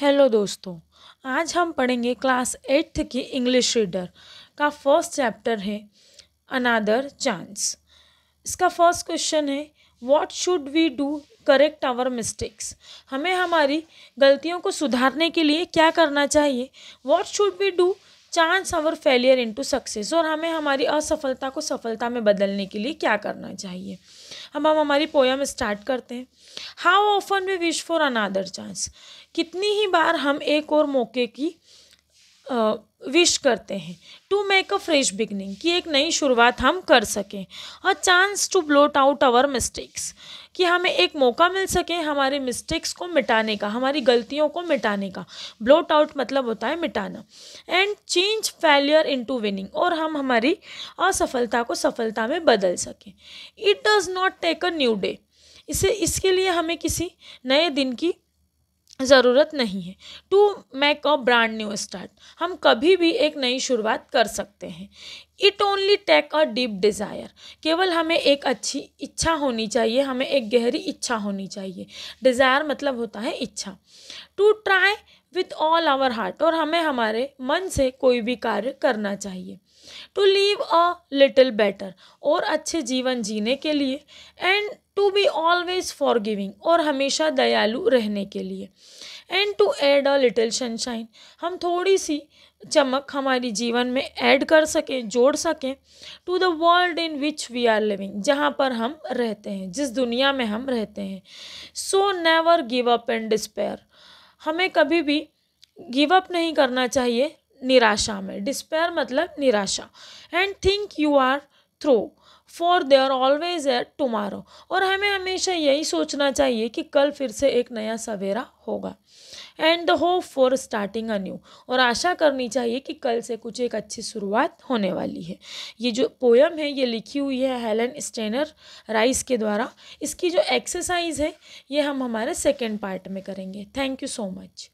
hello दोस्तों आज हम पढ़ेंगे क्लास एट्थ की इंग्लिश रीडर का फर्स्ट चैप्टर है अनादर चांस इसका फर्स्ट क्वेश्चन है what should we do correct our mistakes हमें हमारी गलतियों को सुधारने के लिए क्या करना चाहिए what should we do chance our failure into success और हमें हमारी असफलता को सफलता में बदलने के लिए क्या करना चाहिए अब हम हमारी पोयम स्टार्ट करते हैं how often we wish for another chance कितनी ही बार हम एक और मौके की विश करते हैं to make a fresh beginning कि एक नई शुरुआत हम कर सकें a chance to blot out our mistakes कि हमें एक मौका मिल सके हमारे मिस्टेक्स को मिटाने का हमारी गलतियों को मिटाने का ब्लोट आउट मतलब होता है मिटाना and change failure into winning और हम हमारी असफलता को सफलता में बदल सकें it does not take a new day इसे इसके लिए हमें किसी नए दिन की ज़रूरत नहीं है to make a brand new start हम कभी भी एक नई शुरुआत कर सकते हैं it only take a deep desire केवल हमें एक अच्छी इच्छा होनी चाहिए हमें एक गहरी इच्छा होनी चाहिए डिज़ायर मतलब होता है इच्छा to try with all our heart और हमें हमारे मन से कोई भी कार्य करना चाहिए to live a little better और अच्छे जीवन जीने के लिए and to be always forgiving और हमेशा दयालु रहने के लिए and to add a little sunshine हम थोड़ी सी चमक हमारी जीवन में ऐड कर सकें जोड़ सकें to the world in which we are living जहाँ पर हम रहते हैं जिस दुनिया में हम रहते हैं so never give up and despair हमें कभी भी गिव अप नहीं करना चाहिए निराशा में डिस्पेयर मतलब निराशा and think you are through for there always at tomorrow और हमें हमेशा यही सोचना चाहिए कि कल फिर से एक नया सवेरा होगा and the hope for starting a new और आशा करनी चाहिए कि कल से कुछ एक अच्छी शुरुआत होने वाली है ये जो पोयम है ये लिखी हुई है हेलन स्टेनर राइस के द्वारा इसकी जो एक्सरसाइज है ये हम हमारे सेकेंड पार्ट में करेंगे थैंक यू सो मच